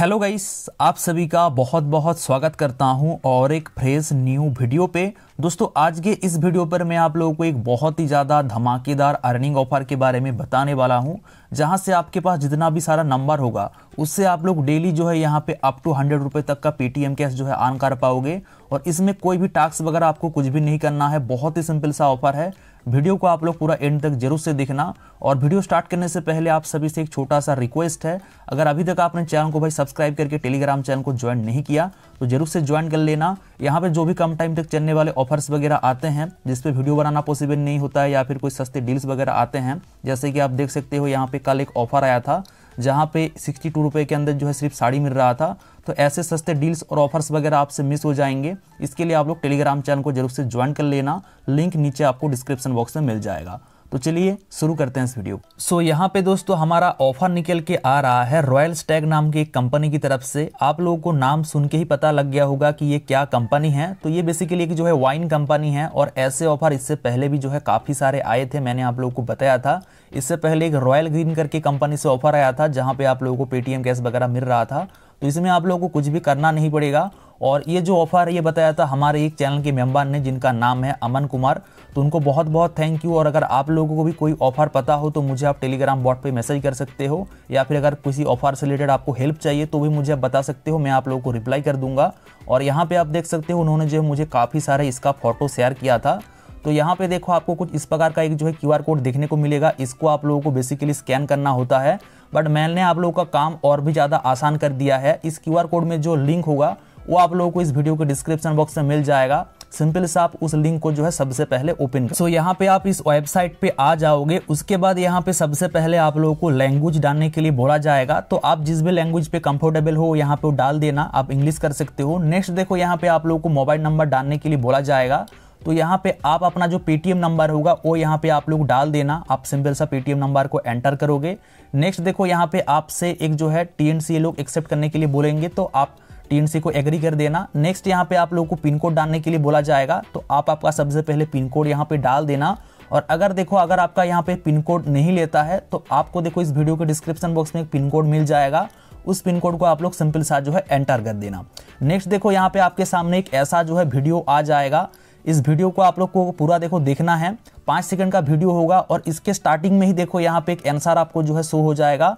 hello guys आप सभी का बहुत बहुत स्वागत करता हूं और एक फ्रेश न्यू वीडियो पे दोस्तों आज के इस वीडियो पर मैं आप लोगों को एक बहुत ही ज़्यादा धमाकेदार अर्निंग ऑफर के बारे में बताने वाला हूं जहां से आपके पास जितना भी सारा नंबर होगा उससे आप लोग डेली जो है यहां पे अप टू हंड्रेड रुपये तक का पेटीएम कैश जो है ऑन कर पाओगे और इसमें कोई भी टास्क वगैरह आपको कुछ भी नहीं करना है बहुत ही सिंपल सा ऑफर है वीडियो को आप लोग पूरा एंड तक जरूर से देखना और वीडियो स्टार्ट करने से पहले आप सभी से एक छोटा सा रिक्वेस्ट है अगर अभी तक आपने चैनल को भाई सब्सक्राइब करके टेलीग्राम चैनल को ज्वाइन नहीं किया तो जरूर से ज्वाइन कर लेना यहाँ पे जो भी कम टाइम तक चलने वाले ऑफर्स वगैरह आते हैं जिसपे वीडियो बनाना पॉसिबल नहीं होता है या फिर कोई सस्ते डील्स वगैरह आते हैं जैसे कि आप देख सकते हो यहाँ पे कल एक ऑफर आया था जहाँ पे सिक्सटी टू के अंदर जो है सिर्फ साड़ी मिल रहा था तो ऐसे सस्ते डील्स और ऑफर्स वगैरह आपसे मिस हो जाएंगे इसके लिए आप लोग टेलीग्राम चैनल को जरूर से ज्वाइन कर लेना लिंक नीचे आपको डिस्क्रिप्शन बॉक्स में मिल जाएगा तो चलिए शुरू करते हैं इस वीडियो को सो यहाँ पे दोस्तों हमारा ऑफर निकल के आ रहा है रॉयल स्टैग नाम की एक कंपनी की तरफ से आप लोगों को नाम सुन के ही पता लग गया होगा कि ये क्या कंपनी है तो ये बेसिकली जो है वाइन कंपनी है और ऐसे ऑफर इससे पहले भी जो है काफ़ी सारे आए थे मैंने आप लोगों को बताया था इससे पहले एक रॉयल ग्रीन करके कंपनी से ऑफर आया था जहाँ पे आप लोगों को पेटीएम कैश वगैरह मिल रहा था तो इसमें आप लोगों को कुछ भी करना नहीं पड़ेगा और ये जो ऑफर ये बताया था हमारे एक चैनल के मेंबर ने जिनका नाम है अमन कुमार तो उनको बहुत बहुत थैंक यू और अगर आप लोगों को भी कोई ऑफर पता हो तो मुझे आप टेलीग्राम बॉट पर मैसेज कर सकते हो या फिर अगर किसी ऑफर से रिलेटेड आपको हेल्प चाहिए तो भी मुझे आप बता सकते हो मैं आप लोगों को रिप्लाई कर दूंगा और यहाँ पर आप देख सकते हो उन्होंने जो मुझे काफ़ी सारे इसका फ़ोटो शेयर किया था तो यहाँ पे देखो आपको कुछ इस प्रकार का एक जो है क्यू कोड देखने को मिलेगा इसको आप लोगों को बेसिकली स्कैन करना होता है बट मैंने आप लोगों का काम और भी ज़्यादा आसान कर दिया है इस क्यू कोड में जो लिंक होगा वो आप लोगों को इस वीडियो के डिस्क्रिप्शन बॉक्स में मिल जाएगा सिंपल से आप उस लिंक को जो है सबसे पहले ओपन सो so, यहाँ पे आप इस वेबसाइट पे आ जाओगे उसके बाद यहाँ पे सबसे पहले आप लोगों को लैंग्वेज डालने के लिए बोला जाएगा तो आप जिस भी लैंग्वेज पे कंफर्टेबल हो यहाँ पे डाल देना आप इंग्लिश कर सकते हो नेक्स्ट देखो यहाँ पे आप लोगों को मोबाइल नंबर डालने के लिए बोला जाएगा तो यहाँ पे आप अपना जो पेटीएम नंबर होगा वो यहाँ पे आप लोग डाल देना आप सिंपल सा पेटीएम नंबर को एंटर करोगे नेक्स्ट देखो यहाँ पे आपसे एक जो है टी लोग एक्सेप्ट करने के लिए बोलेंगे तो आप टीएनसी को एग्री कर देना नेक्स्ट यहाँ पे आप लोगों को पिन कोड डालने के लिए बोला जाएगा तो आप आपका सबसे पहले पिन कोड यहाँ पे डाल देना और अगर देखो अगर आपका यहाँ पे पिन कोड नहीं लेता है तो आपको देखो इस वीडियो के डिस्क्रिप्शन बॉक्स में एक पिन कोड मिल जाएगा उस पिन कोड को आप लोग सिंपल सा जो है एंटर कर देना नेक्स्ट देखो यहाँ पे आपके सामने एक ऐसा जो है वीडियो आ जाएगा इस वीडियो को आप लोग को पूरा देखो देखना है पाँच सेकंड का वीडियो होगा और इसके स्टार्टिंग में ही देखो यहाँ पे एक आंसर आपको जो है शो हो जाएगा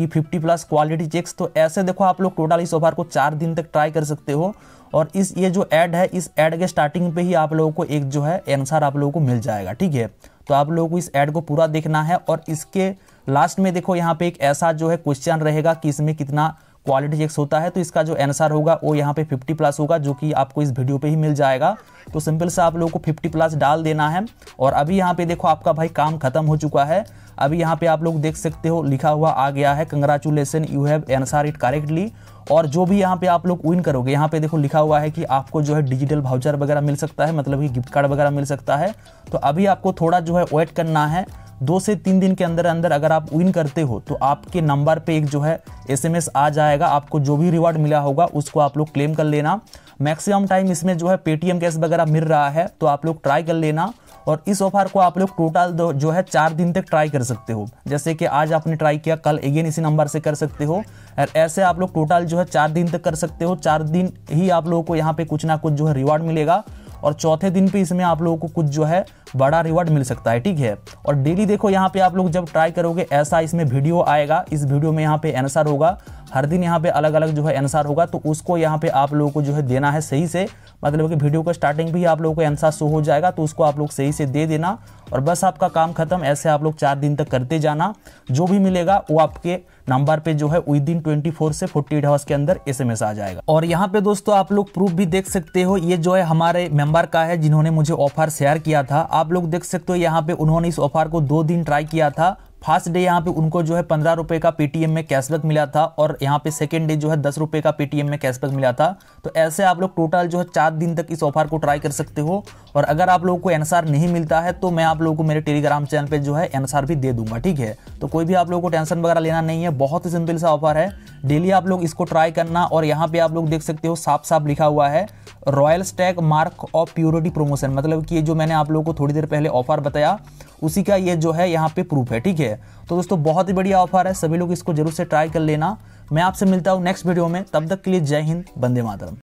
कि 50 प्लस क्वालिटी चेक्स तो ऐसे देखो आप लोग टोटल इस ऑफर को चार दिन तक ट्राई कर सकते हो और इस ये जो ऐड है इस ऐड के स्टार्टिंग पे ही आप लोगों को एक जो है आंसर आप लोगों को मिल जाएगा ठीक है तो आप लोगों को इस ऐड को पूरा देखना है और इसके लास्ट में देखो यहाँ पे एक ऐसा जो है क्वेश्चन रहेगा कि इसमें कितना क्वालिटी चेक्स होता है तो इसका जो आंसर होगा वो यहाँ पे 50 प्लस होगा जो कि आपको इस वीडियो पे ही मिल जाएगा तो सिंपल से आप लोगों को 50 प्लस डाल देना है और अभी यहाँ पे देखो आपका भाई काम खत्म हो चुका है अभी यहाँ पे आप लोग देख सकते हो लिखा हुआ आ गया है congratulation you have answer it correctly और जो भी यहाँ पे आप लोग विन करोगे यहाँ पे देखो लिखा हुआ है कि आपको जो है डिजिटल भाउचर वगैरह मिल सकता है मतलब कि गिफ्ट कार्ड वगैरह मिल सकता है तो अभी आपको थोड़ा जो है वेट करना है दो से तीन दिन के अंदर अंदर अगर आप विन करते हो तो आपके नंबर पे एक जो है एसएमएस आ जाएगा आपको जो भी रिवार्ड मिला होगा उसको आप लोग क्लेम कर लेना मैक्सिमम टाइम इसमें जो है पेटीएम कैश वगैरह मिल रहा है तो आप लोग ट्राई कर लेना और इस ऑफर को आप लोग टोटल जो है चार दिन तक ट्राई कर सकते हो जैसे कि आज आपने ट्राई किया कल अगेन इसी नंबर से कर सकते हो और ऐसे आप लोग टोटल जो है चार दिन तक कर सकते हो चार दिन ही आप लोगों को यहाँ पे कुछ ना कुछ जो है रिवार्ड मिलेगा और चौथे दिन पे इसमें आप लोगों को कुछ जो है बड़ा रिवॉर्ड मिल सकता है ठीक है और डेली देखो यहाँ पे आप लोग जब ट्राई करोगे ऐसा इसमें वीडियो आएगा इस वीडियो में यहाँ पे आंसर होगा हर दिन यहाँ पे अलग अलग जो है आंसर होगा तो उसको यहाँ पे आप लोगों को जो है देना है सही से मतलब कि वीडियो का स्टार्टिंग भी आप लोगों को आंसर शो हो जाएगा तो उसको आप लोग सही से दे देना और बस आपका काम खत्म ऐसे आप लोग चार दिन तक करते जाना जो भी मिलेगा वो आपके नंबर पे जो है विद इन 24 से 48 आवर्स के अंदर एसएमएस आ जाएगा और यहाँ पे दोस्तों आप लोग प्रूफ भी देख सकते हो ये जो है हमारे मेंबर का है जिन्होंने मुझे ऑफर शेयर किया था आप लोग देख सकते हो यहाँ पे उन्होंने इस ऑफर को दो दिन ट्राई किया था फर्स्ट डे यहाँ पे उनको जो है पंद्रह रुपये का पेटीएम में कैशबैक मिला था और यहाँ पे सेकेंड डे जो है दस रुपये का पेटीएम में कैशबैक मिला था तो ऐसे आप लोग टोटल जो है चार दिन तक इस ऑफर को ट्राई कर सकते हो और अगर आप लोगों को एनसार नहीं मिलता है तो मैं आप लोगों को मेरे टेलीग्राम चैनल पर जो है एनसार भी दे दूंगा ठीक है तो कोई भी आप लोगों को टेंशन वगैरह लेना नहीं है बहुत ही सिंपल सा ऑफर है डेली आप लोग इसको ट्राई करना और यहाँ पर आप लोग देख सकते हो साफ साफ लिखा हुआ है Royal Stag mark of purity promotion मतलब कि ये जो मैंने आप लोगों को थोड़ी देर पहले ऑफर बताया उसी का ये जो है यहाँ पे प्रूफ है ठीक है तो दोस्तों बहुत ही बढ़िया ऑफर है सभी लोग इसको जरूर से ट्राई कर लेना मैं आपसे मिलता हूँ नेक्स्ट वीडियो में तब तक के लिए जय हिंद बंदे मातरम